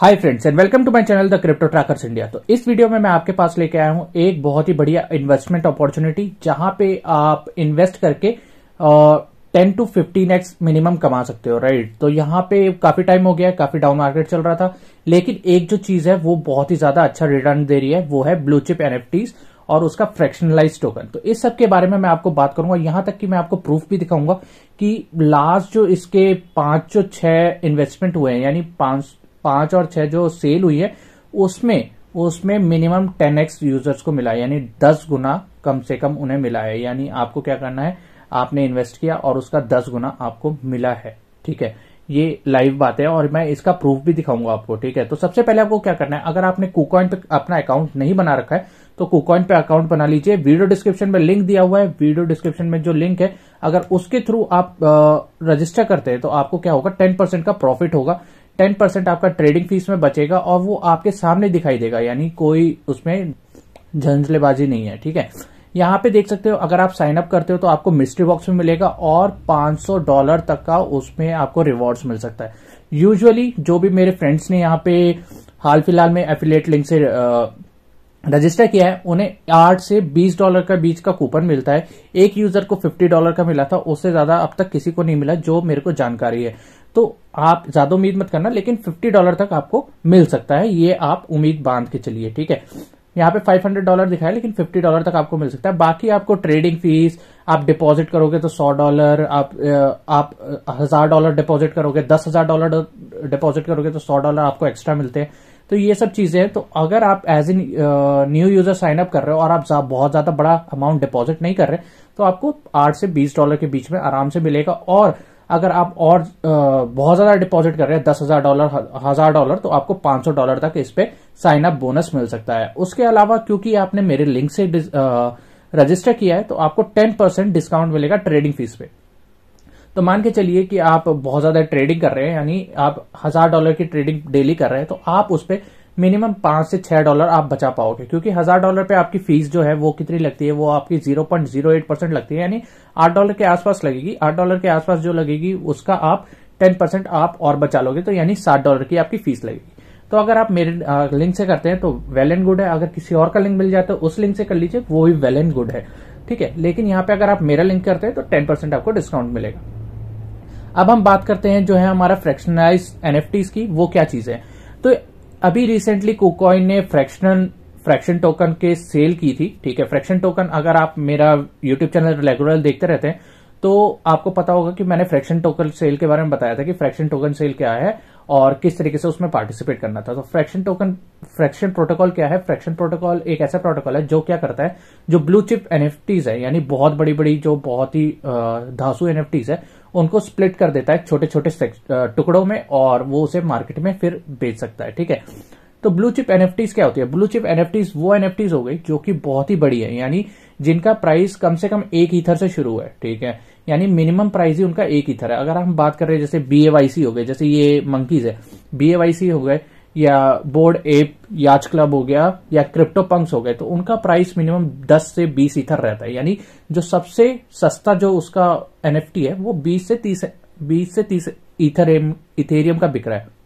hi friends and welcome to my channel the crypto trackers India तो इस video में मैं आपके पास लेके आया हूं एक बहुत ही बढ़िया इन्वेस्टमेंट अपॉर्चुनिटी जहां पे आप इन्वेस्ट करके ten to fifteen X minimum कमा सकते हो राइट तो यहां पे काफी टाइम हो गया है काफी डाउन मार्केट चल रहा था लेकिन एक जो चीज है वो बहुत ही ज्यादा अच्छा रिटर्न दे रही है वो है ब्लू चिप एनएफटीज और उसका फ्रैक्शनलाइज टोकन तो इस सब के बारे में मैं आपको बात करूंगा यहां तक कि मैं आपको प्रूफ भी दिखाऊंगा कि लास्ट जो इसके पांच जो छह इन्वेस्टमेंट हुए हैं यानी पांच पांच और छह जो सेल हुई है उसमें उसमें मिनिमम टेन एक्स यूजर्स को मिला यानी दस गुना कम से कम उन्हें मिला है यानी आपको क्या करना है आपने इन्वेस्ट किया और उसका दस गुना आपको मिला है ठीक है ये लाइव बात है और मैं इसका प्रूफ भी दिखाऊंगा आपको ठीक है तो सबसे पहले आपको क्या करना है अगर आपने कुकॉइन पे अपना अकाउंट नहीं बना रखा है तो कुकॉइन पे अकाउंट बना लीजिए वीडियो डिस्क्रिप्शन में लिंक दिया हुआ है वीडियो डिस्क्रिप्शन में जो लिंक है अगर उसके थ्रू आप रजिस्टर करते हैं तो आपको क्या होगा टेन परसेंट का प्रॉफिट होगा टेन परसेंट आपका ट्रेडिंग फीस में बचेगा और वो आपके सामने दिखाई देगा यानी कोई उसमें झंझलेबाजी नहीं है ठीक है यहाँ पे देख सकते हो अगर आप साइन अप करते हो तो आपको मिस्ट्री बॉक्स में मिलेगा और 500 डॉलर तक का उसमें आपको रिवॉर्ड्स मिल सकता है यूजुअली जो भी मेरे फ्रेंड्स ने यहाँ पे हाल फिलहाल में एफिलेट लिंक से रजिस्टर किया है उन्हें आठ से बीस डॉलर का बीच का कूपन मिलता है एक यूजर को फिफ्टी डॉलर का मिला था उससे ज्यादा अब तक किसी को नहीं मिला जो मेरे को जानकारी है तो आप ज्यादा उम्मीद मत करना लेकिन फिफ्टी डॉलर तक आपको मिल सकता है ये आप उम्मीद बांध के चलिए ठीक है यहाँ पे 500 डॉलर दिखाया लेकिन 50 डॉलर तक आपको मिल सकता है बाकी आपको ट्रेडिंग फीस आप डिपॉजिट करोगे तो 100 डॉलर आप आप हजार डॉलर डिपॉजिट करोगे दस हजार डॉलर डिपॉजिट करोगे तो 100 डॉलर आपको एक्स्ट्रा मिलते हैं तो ये सब चीजें हैं तो अगर आप as a new user sign up कर रहे हो और आप जा, बहुत ज्यादा बड़ा अमाउंट डिपॉजिट नहीं कर रहे तो आपको आठ से बीस डॉलर के बीच में आराम से मिलेगा और अगर आप और uh, बहुत ज्यादा डिपॉजिट कर रहे हैं दस हजार डॉलर हजार डॉलर तो आपको पांच सौ डॉलर तक इस पे साइन अप बोनस मिल सकता है उसके अलावा क्योंकि आपने मेरे लिंक से रजिस्टर uh, किया है तो आपको टेन परसेंट डिस्काउंट मिलेगा ट्रेडिंग फीस पे तो मान के चलिए कि आप बहुत ज्यादा ट्रेडिंग कर रहे हैं यानी आप हजार डॉलर की ट्रेडिंग डेली कर रहे हैं तो आप उस पर मिनिमम पांच से छह डॉलर आप बचा पाओगे क्योंकि हजार डॉलर पे आपकी फीस जो है वो कितनी लगती है वो आपकी zero point zero eight percent लगती है यानी आठ डॉलर के आसपास लगेगी आठ डॉलर के आसपास जो लगेगी उसका आप टेन परसेंट आप और बचा लोगे तो यानी सात डॉलर की आपकी फीस लगेगी तो अगर आप मेरे लिंक से करते हैं तो वेल एंड गुड है अगर किसी और का लिंक मिल जाता तो है उस लिंक से कर लीजिए वो भी वेल एंड गुड है ठीक है लेकिन यहाँ पे अगर आप मेरा लिंक करते हैं तो टेन परसेंट आपको डिस्काउंट मिलेगा अब हम बात करते हैं जो है हमारा फ्रैक्शनलाइज एनएफटीज की वो क्या चीज है तो अभी रिसेंटली कुकॉइन ने फ्रैक्शनल फ्रैक्शन टोकन के सेल की थी ठीक है फ्रैक्शन टोकन अगर आप मेरा यूट्यूब चैनल रेगुलर देखते रहते हैं तो आपको पता होगा कि मैंने फ्रैक्शन टोकन सेल के बारे में बताया था कि फ्रैक्शन टोकन सेल क्या है और किस तरीके से उसमें पार्टिसिपेट करना था तो फ्रैक्शन टोकन फ्रैक्शन प्रोटोकॉल क्या है फ्रैक्शन प्रोटोकॉल एक ऐसा प्रोटोकॉल है जो क्या करता है जो ब्लू चिप एनएफटीज है यानी बहुत बड़ी बड़ी जो बहुत ही धासु एनएफटीज है उनको स्प्लिट कर देता है छोटे छोटे टुकड़ों में और वो उसे मार्केट में फिर बेच सकता है ठीक है तो ब्लू चिप एनएफटीज क्या होती है ब्लू चिप एनएफटीज वो एनएफटीज हो गई जो कि बहुत ही बड़ी है यानी जिनका प्राइस कम से कम एक ईथर से शुरू है ठीक है यानी मिनिमम प्राइस ही उनका एक ईथर है अगर हम बात कर रहे हैं जैसे बीएवाईसी हो गए जैसे ये मंकीज है बीएवाईसी हो गए या बोर्ड एप याच क्लब हो गया या क्रिप्टो पंक्स हो गए तो उनका प्राइस मिनिमम 10 से 20 इथर रहता है यानी जो सबसे सस्ता जो उसका एनएफटी है वो 20 से 30 20 से 30 इथर इथेरियम का बिक रहा है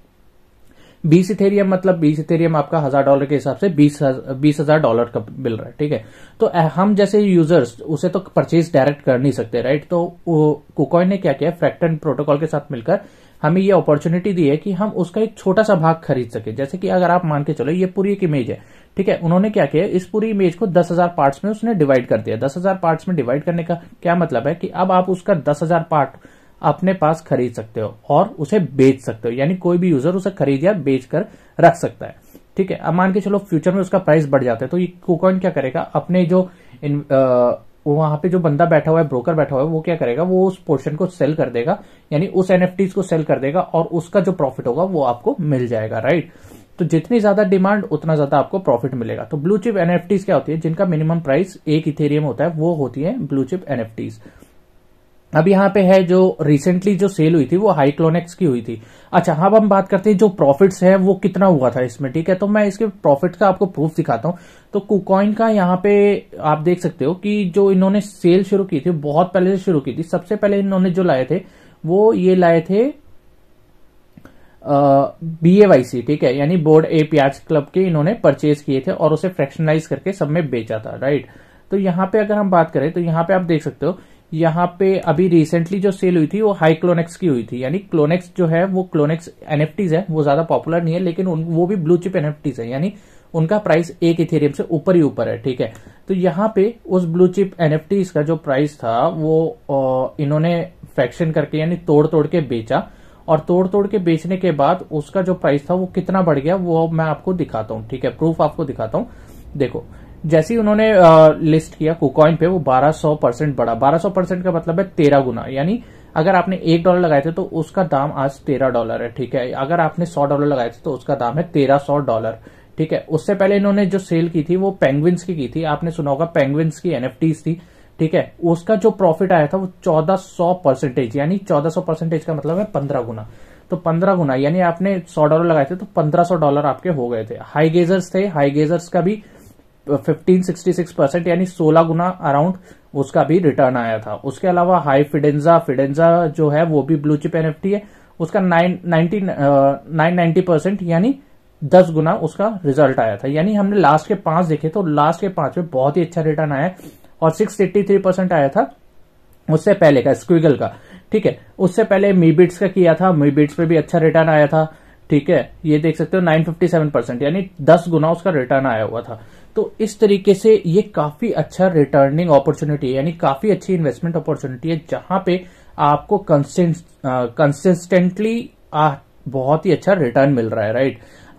20 इथेरियम मतलब 20 इथेरियम आपका हजार डॉलर के हिसाब से बीस बीस हजार डॉलर का मिल रहा है ठीक है तो हम जैसे यूजर्स उसे तो परचेज डायरेक्ट कर नहीं सकते राइट तो कुकॉय ने क्या किया फ्रैक्टन प्रोटोकॉल के साथ मिलकर हमें ये अपॉर्चुनिटी दी है कि हम उसका एक छोटा सा भाग खरीद सके जैसे कि अगर आप मान के चलो ये पूरी एक इमेज है ठीक है उन्होंने क्या किया इस पूरी इमेज को दस हजार पार्ट्स में उसने डिवाइड कर दिया दस हजार पार्ट्स में डिवाइड करने का क्या मतलब है कि अब आप उसका दस हजार पार्ट अपने पास खरीद सकते हो और उसे बेच सकते हो यानी कोई भी यूजर उसे खरीद या बेच कर रख सकता है ठीक है अब मान के चलो फ्यूचर में उसका प्राइस बढ़ जाता है तो ये कोकॉइन क्या करेगा अपने जो इन, आ, वो वहां पे जो बंदा बैठा हुआ है ब्रोकर बैठा हुआ है वो क्या करेगा वो उस पोर्शन को सेल कर देगा यानी उस एनएफटी को सेल कर देगा और उसका जो प्रॉफिट होगा वो आपको मिल जाएगा राइट तो जितनी ज्यादा डिमांड उतना ज्यादा आपको प्रॉफिट मिलेगा तो ब्लू चिप एनएफटीज क्या होती है जिनका मिनिमम प्राइस एक इथेरियम होता है वो होती है ब्लू चिप एनएफटीज अब यहाँ पे है जो रिसेंटली जो सेल हुई थी वो हाइक्लोनेक्स की हुई थी अच्छा अब हम बात करते हैं जो प्रॉफिट्स है वो कितना हुआ था इसमें ठीक है तो मैं इसके प्रॉफिट का आपको प्रूफ दिखाता हूँ तो कुकॉइन का यहाँ पे आप देख सकते हो कि जो इन्होंने सेल शुरू की थी बहुत पहले से शुरू की थी सबसे पहले इन्होंने जो लाए थे वो ये लाए थे बी ए वाई सी ठीक है यानी बोर्ड ए प्याज क्लब के इन्होंने परचेज किए थे और उसे फ्रैक्शनलाइज करके सब में बेचा था राइट तो यहाँ पे अगर हम बात करें तो यहाँ पे आप देख सकते हो यहाँ पे अभी रिसेंटली जो सेल हुई थी वो हाई क्लोनेक्स की हुई थी यानी क्लोनेक्स जो है वो क्लोनेक्स एनएफटीज है वो ज्यादा पॉपुलर नहीं है लेकिन उन, वो भी ब्लू चिप एनएफटीज है यानी उनका प्राइस एक इथेरियम से ऊपर ही ऊपर है ठीक है तो यहाँ पे उस ब्लू चिप एनएफटीज का जो प्राइस था वो इन्होंने फ्रैक्शन करके यानी तोड़ तोड़ के बेचा और तोड़ तोड़ के बेचने के बाद उसका जो प्राइस था वो कितना बढ़ गया वो मैं आपको दिखाता हूँ ठीक है प्रूफ आपको दिखाता हूँ देखो जैसे ही उन्होंने लिस्ट किया कुकॉइन पे वो 1200 परसेंट बढ़ा 1200 परसेंट का मतलब है तेरह गुना यानी अगर आपने एक डॉलर लगाए थे तो उसका दाम आज तेरह डॉलर है ठीक है अगर आपने सौ डॉलर लगाए थे तो उसका दाम है तेरह सौ डॉलर ठीक है उससे पहले इन्होंने जो सेल की थी वो पेंगविंस की की थी आपने सुना होगा पेंगविंस की एनएफटीज थी ठीक है उसका जो प्रॉफिट आया था वो चौदह सौ परसेंटेज यानी चौदह सौ परसेंटेज का मतलब है पंद्रह गुना तो पंद्रह गुना यानी आपने सौ डॉलर लगाए थे तो पंद्रह सौ डॉलर आपके हो गए थे हाई गेजर्स थे हाई गेजर्स का भी फिफ्टीन सिक्सटी सिक्स परसेंट यानी सोलह गुना अराउंड उसका भी रिटर्न आया था उसके अलावा हाई फिडेंजा फिडेंजा जो है वो भी ब्लू चिप एनएफटी है उसका नाइन नाइनटी नाइन्टी परसेंट यानी दस गुना उसका रिजल्ट आया था यानी हमने लास्ट के पांच देखे तो लास्ट के पांच में बहुत ही अच्छा रिटर्न आया और सिक्स एट्टी थ्री परसेंट आया था उससे पहले का स्क्विगल का ठीक है उससे पहले मीबिट्स का किया था मीबिट्स पे भी अच्छा रिटर्न आया था ठीक है ये देख सकते हो 957 परसेंट यानी 10 गुना उसका रिटर्न आया हुआ था तो इस तरीके से ये काफी अच्छा रिटर्निंग अपॉर्चुनिटी है यानी काफी अच्छी इन्वेस्टमेंट अपॉर्चुनिटी है जहां पे आपको कंसिस्टेंटली बहुत ही अच्छा रिटर्न मिल रहा है राइट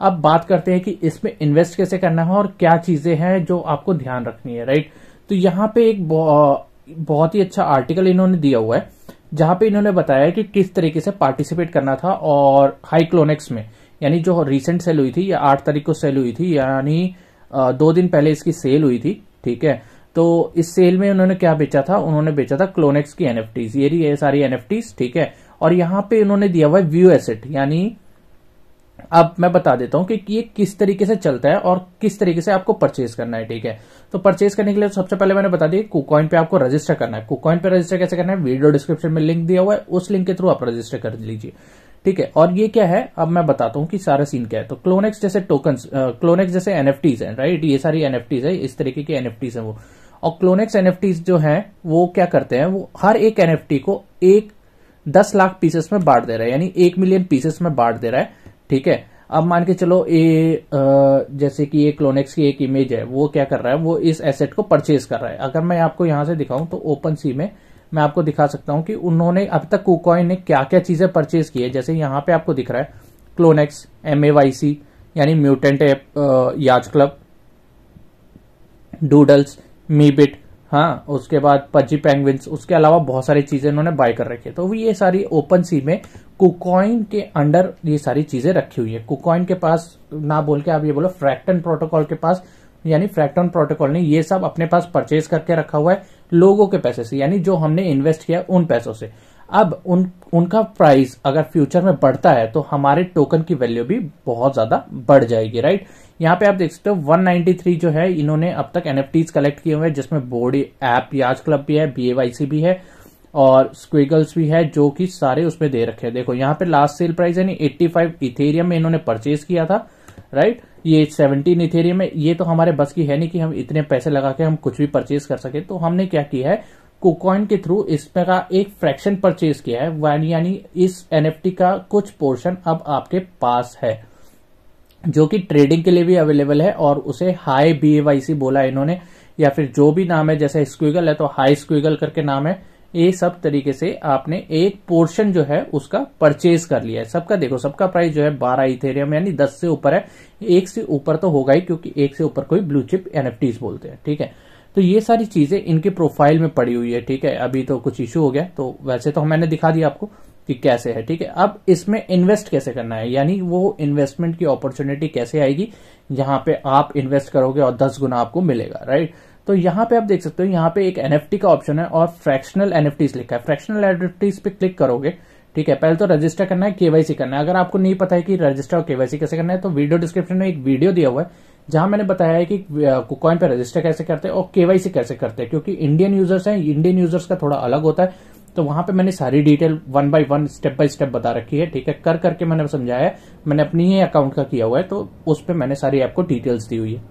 अब बात करते हैं कि इसमें इन्वेस्ट कैसे करना है और क्या चीजें हैं जो आपको ध्यान रखनी है राइट तो यहां पे एक बहुत ही अच्छा आर्टिकल इन्होंने दिया हुआ है जहां पे इन्होंने बताया कि किस तरीके से पार्टिसिपेट करना था और हाइक्लोनेक्स में यानी जो रिसेंट सेल हुई थी या आठ तारीख को सेल हुई थी यानी दो दिन पहले इसकी सेल हुई थी ठीक है तो इस सेल में उन्होंने क्या बेचा था उन्होंने बेचा था क्लोनेक्स की एनएफटीज ये रही है सारी एनएफटीज ठीक है और यहां पे उन्होंने दिया हुआ है व्यू एसेट यानी अब मैं बता देता हूं कि ये किस तरीके से चलता है और किस तरीके से आपको परचेज करना है ठीक है तो परचेज करने के लिए सबसे पहले मैंने बता दिया कुकॉइन पे आपको रजिस्टर करना है कुकॉइन पे रजिस्टर कैसे करना है वीडियो डिस्क्रिप्शन में लिंक दिया हुआ है उस लिंक के थ्रू आप रजिस्टर कर लीजिए ठीक है और ये क्या है अब मैं बताता हूँ कि सारा सीन क्या है तो क्लोनेक्स जैसे टोकन क्लोनेक्स जैसे एनएफटीज है राइट ये सारी एनएफटीज है इस तरीके की एनएफटीज है वो और क्लोनेक्स एनएफटीज जो है वो क्या करते हैं वो हर एक एनएफटी को एक दस लाख पीसेस में बांट दे रहा है यानी एक मिलियन पीसेस में बांट दे रहा है ठीक है अब मान के चलो ए जैसे कि ये क्लोनेक्स की एक इमेज है वो क्या कर रहा है वो इस एसेट को परचेज कर रहा है अगर मैं आपको यहां से दिखाऊं तो ओपन सी में मैं आपको दिखा सकता हूं कि उन्होंने अब तक कुकॉइन ने क्या क्या चीजें परचेज की है जैसे यहां पे आपको दिख रहा है क्लोनेक्स एम यानी mutant ape yacht club doodles meebit हाँ उसके बाद पजी पेंगविंस उसके अलावा बहुत सारी चीजें उन्होंने बाय कर रखी है तो ये सारी ओपन सी में कुकॉइन के अंडर ये सारी चीजें रखी हुई है कुकॉइन के पास ना बोल के आप ये बोलो फ्रैक्टन प्रोटोकॉल के पास यानी फ्रैक्टन प्रोटोकॉल ने ये सब अपने पास परचेज करके रखा हुआ है लोगों के पैसे से यानी जो हमने इन्वेस्ट किया उन पैसों से अब उन उनका प्राइस अगर फ्यूचर में बढ़ता है तो हमारे टोकन की वैल्यू भी बहुत ज्यादा बढ़ जाएगी राइट यहाँ पे आप देख सकते हो 193 जो है इन्होंने अब तक एनएफटीज कलेक्ट किए हुए हैं जिसमें बोर्ड ऐप याज क्लब भी है बीएवाईसी भी है और स्क्विगल्स भी है जो कि सारे उसमें दे रखे हैं देखो यहाँ पे लास्ट सेल प्राइस यानी फाइव इथेरियम में इन्होंने परचेज किया था राइट ये सेवनटीन इथेरियम में ये तो हमारे बस की है नहीं कि हम इतने पैसे लगा के हम कुछ भी परचेज कर सके तो हमने क्या किया है कुकॉइन के थ्रू इसमें का एक फ्रैक्शन परचेज किया है यानी इस एनएफटी का कुछ पोर्शन अब आपके पास है जो कि ट्रेडिंग के लिए भी अवेलेबल है और उसे हाई बीएवाईसी बोला इन्होंने या फिर जो भी नाम है जैसे स्क्विगल है तो हाई स्क्विगल करके नाम है ये सब तरीके से आपने एक पोर्शन जो है उसका परचेज कर लिया है सबका देखो सबका प्राइस जो है बारह इथेरियम यानी दस से ऊपर है एक से ऊपर तो होगा ही क्योंकि एक से ऊपर कोई ब्लू चिप एनएफटीज बोलते हैं ठीक है तो ये सारी चीजें इनके प्रोफाइल में पड़ी हुई है ठीक है अभी तो कुछ इश्यू हो गया तो वैसे तो मैंने दिखा दिया आपको कि कैसे है ठीक है अब इसमें इन्वेस्ट कैसे करना है यानी वो इन्वेस्टमेंट की अपॉर्चुनिटी कैसे आएगी जहां पे आप इन्वेस्ट करोगे और दस गुना आपको मिलेगा राइट तो यहां पे आप देख सकते हो यहाँ पे एक एनएफटी का ऑप्शन है और फ्रैक्शनल एनएफटीज लिखा है फ्रैक्शनल एनएफटीज पे क्लिक करोगे ठीक है पहले तो रजिस्टर करना है केवाईसी करना है अगर आपको नहीं पता है कि रजिस्टर और केवाईसी कैसे करना है तो वीडियो डिस्क्रिप्शन में एक वीडियो दिया हुआ है जहां मैंने बताया है कि कुकॉइन पे रजिस्टर कैसे करते हैं और केवाईसी कैसे करते हैं क्योंकि इंडियन यूजर्स हैं इंडियन यूजर्स का थोड़ा अलग होता है तो वहां पे मैंने सारी detail one by one step by step बता रखी है ठीक है कर करके मैंने समझाया है मैंने अपनी ही अकाउंट का किया हुआ है तो उस पर मैंने सारी आपको डिटेल्स दी हुई है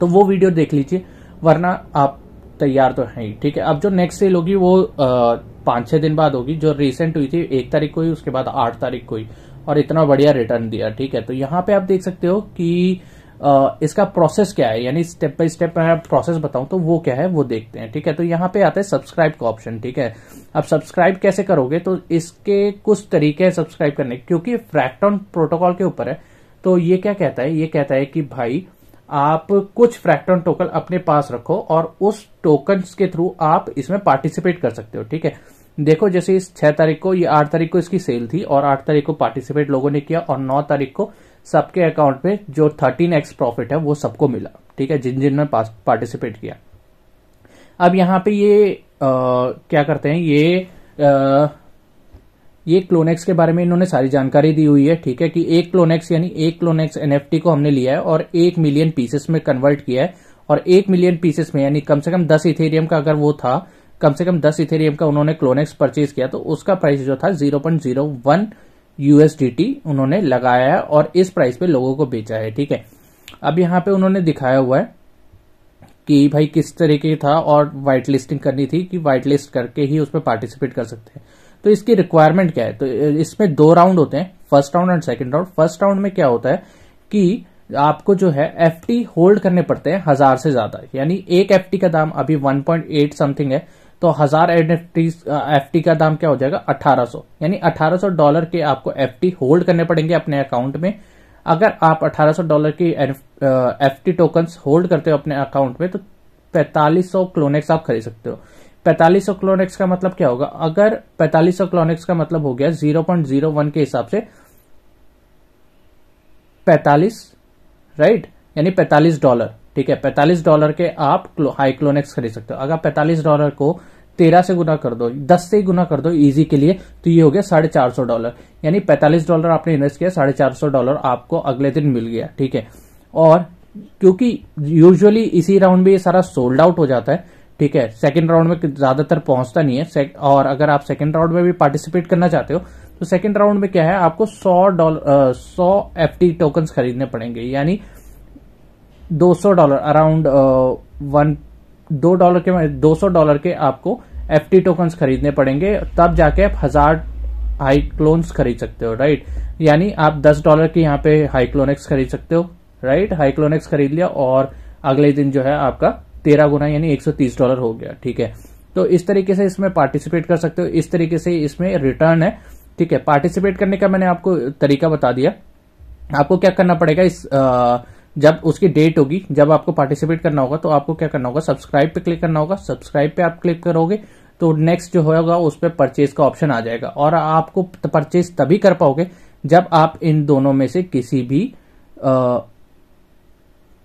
तो वो वीडियो देख लीजिए वरना आप तैयार तो है ही ठीक है अब जो नेक्स्ट सेल होगी वो पांच छह दिन बाद होगी जो रिसेंट हुई थी एक तारीख को ही उसके बाद आठ तारीख को ही और इतना बढ़िया रिटर्न दिया ठीक है तो यहाँ पे आप देख सकते हो कि आ, इसका प्रोसेस क्या है यानी स्टेप बाय स्टेप मैं प्रोसेस बताऊं तो वो क्या है वो देखते हैं ठीक है तो यहाँ पे आता है सब्सक्राइब का ऑप्शन ठीक है अब सब्सक्राइब कैसे करोगे तो इसके कुछ तरीके हैं सब्सक्राइब करने क्योंकि फ्रैक्टॉन प्रोटोकॉल के ऊपर है तो ये क्या कहता है ये कहता है कि भाई आप कुछ फ्रैक्टन टोकन अपने पास रखो और उस टोकन के थ्रू आप इसमें पार्टिसिपेट कर सकते हो ठीक है देखो जैसे इस छह तारीख को ये आठ तारीख को इसकी सेल थी और आठ तारीख को पार्टिसिपेट लोगों ने किया और नौ तारीख को सबके अकाउंट में जो थर्टीन एक्स प्रॉफिट है वो सबको मिला ठीक है जिन जिन में पार्टिसिपेट किया अब यहां पे ये आ, क्या करते हैं ये आ, ये क्लोनेक्स के बारे में इन्होंने सारी जानकारी दी हुई है ठीक है कि एक क्लोनेक्स यानी एक क्लोनेक्स एनएफटी को हमने लिया है और एक मिलियन पीसेस में कन्वर्ट किया है और एक मिलियन पीसेस में यानी कम से कम दस इथेरियम का अगर वो था कम से कम दस इथेरियम का उन्होंने क्लोनेक्स परचेज किया तो उसका प्राइस जो था zero point zero one USDT उन्होंने लगाया है और इस प्राइस पे लोगों को बेचा है ठीक है अब यहां पे उन्होंने दिखाया हुआ है कि भाई किस तरीके था और व्हाइट लिस्टिंग करनी थी कि व्हाइट लिस्ट करके ही उसमें पार्टिसिपेट कर सकते हैं तो इसकी रिक्वायरमेंट क्या है तो इसमें दो राउंड होते हैं first round and second round first round में क्या होता है कि आपको जो है एफ होल्ड करने पड़ते हैं हजार से ज्यादा यानी एक एफ का दाम अभी 1.8 समथिंग है तो हजार एफ टी का दाम क्या हो जाएगा 1800 यानी 1800 डॉलर के आपको एफ होल्ड करने पड़ेंगे अपने अकाउंट में अगर आप 1800 डॉलर की एफ टी टोकन होल्ड करते हो अपने अकाउंट में तो 4500 क्लोनेक्स आप खरीद सकते हो पैंतालीस क्लोनेक्स का मतलब क्या होगा अगर पैंतालीस क्लोनेक्स का मतलब हो गया जीरो पॉइंट जीरो वन के हिसाब से पैतालीस राइट यानी पैतालीस डॉलर ठीक है पैतालीस डॉलर के आप हाई क्लोनेक्स खरीद सकते हो अगर पैतालीस डॉलर को तेरह से गुना कर दो दस से गुना कर दो इजी के लिए तो ये हो गया साढ़े चार सौ डॉलर यानी पैंतालीस डॉलर आपने इन्वेस्ट किया साढ़े चार सौ डॉलर आपको अगले दिन मिल गया ठीक है और क्योंकि यूजुअली इसी राउंड में ये सारा सोल्ड आउट हो जाता है ठीक है सेकेंड राउंड में ज्यादातर पहुंचता नहीं है और अगर आप सेकंड राउंड में भी पार्टिसिपेट करना चाहते हो तो सेकेंड राउंड में क्या है आपको सौ डॉलर सौ एफ टी खरीदने पड़ेंगे यानी दो सौ डॉलर अराउंड वन दो डॉलर के दो सौ डॉलर के आपको एफ टी खरीदने पड़ेंगे तब जाके आप हजार हाइक्लोन्स खरीद सकते हो राइट यानी आप दस डॉलर के यहाँ पे हाईक्लोनिक्स खरीद सकते हो राइट हाइक्लोनिक्स खरीद लिया और अगले दिन जो है आपका तेरह गुना यानी एक डॉलर हो गया ठीक है तो इस तरीके से इसमें पार्टिसिपेट कर सकते हो इस तरीके से इसमें रिटर्न है ठीक है पार्टिसिपेट करने का मैंने आपको तरीका बता दिया आपको क्या करना पड़ेगा इस आ, जब उसकी डेट होगी जब आपको पार्टिसिपेट करना होगा तो आपको क्या करना होगा सब्सक्राइब पे क्लिक करना होगा सब्सक्राइब पे आप क्लिक करोगे तो नेक्स्ट जो होगा उस पर परचेज का ऑप्शन आ जाएगा और आपको परचेज तभी कर पाओगे जब आप इन दोनों में से किसी भी आ,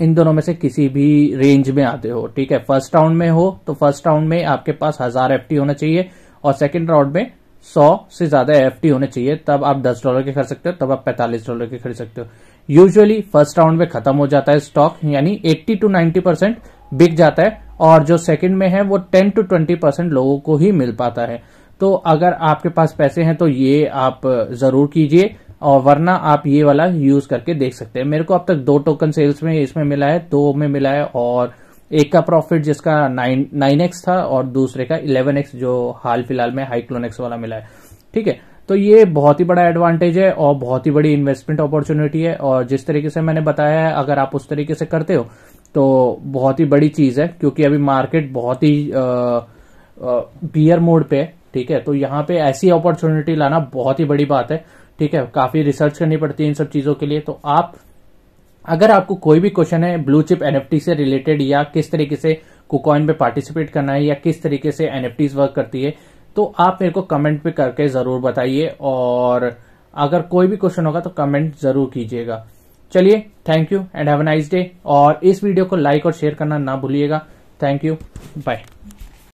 इन दोनों में से किसी भी रेंज में आते हो ठीक है फर्स्ट राउंड में हो तो फर्स्ट राउंड में आपके पास हजार एफ होना चाहिए और सेकेंड राउंड में सौ से ज्यादा एफ होने चाहिए तब आप दस डॉलर के खरीद सकते हो तब आप पैंतालीस डॉलर के खरीद सकते हो यूजुअली फर्स्ट राउंड में खत्म हो जाता है स्टॉक यानी 80 टू 90 परसेंट बिक जाता है और जो सेकंड में है वो 10 टू 20 परसेंट लोगों को ही मिल पाता है तो अगर आपके पास पैसे हैं तो ये आप जरूर कीजिए और वरना आप ये वाला यूज करके देख सकते हैं मेरे को अब तक दो टोकन सेल्स में इसमें मिला है दो में मिला है और एक का प्रॉफिट जिसका नाइन नाइन एक्स था और दूसरे का इलेवन एक्स जो हाल फिलहाल में हाइक्लोनेक्स वाला मिला है ठीक है तो ये बहुत ही बड़ा एडवांटेज है और बहुत ही बड़ी इन्वेस्टमेंट अपॉर्चुनिटी है और जिस तरीके से मैंने बताया है अगर आप उस तरीके से करते हो तो बहुत ही बड़ी चीज है क्योंकि अभी मार्केट बहुत ही बियर मोड पे है ठीक है तो यहाँ पे ऐसी अपॉर्चुनिटी लाना बहुत ही बड़ी बात है ठीक है काफी रिसर्च करनी पड़ती है इन सब चीजों के लिए तो आप अगर आपको कोई भी क्वेश्चन है ब्लू चिप एनएफटी से रिलेटेड या किस तरीके से कुकॉइन में पार्टिसिपेट करना है या किस तरीके से एनएफटीज वर्क करती है तो आप मेरे को कमेंट पे करके जरूर बताइए और अगर कोई भी क्वेश्चन होगा तो कमेंट जरूर कीजिएगा चलिए thank you and have nice day और इस वीडियो को लाइक और शेयर करना ना भूलिएगा थैंक यू बाय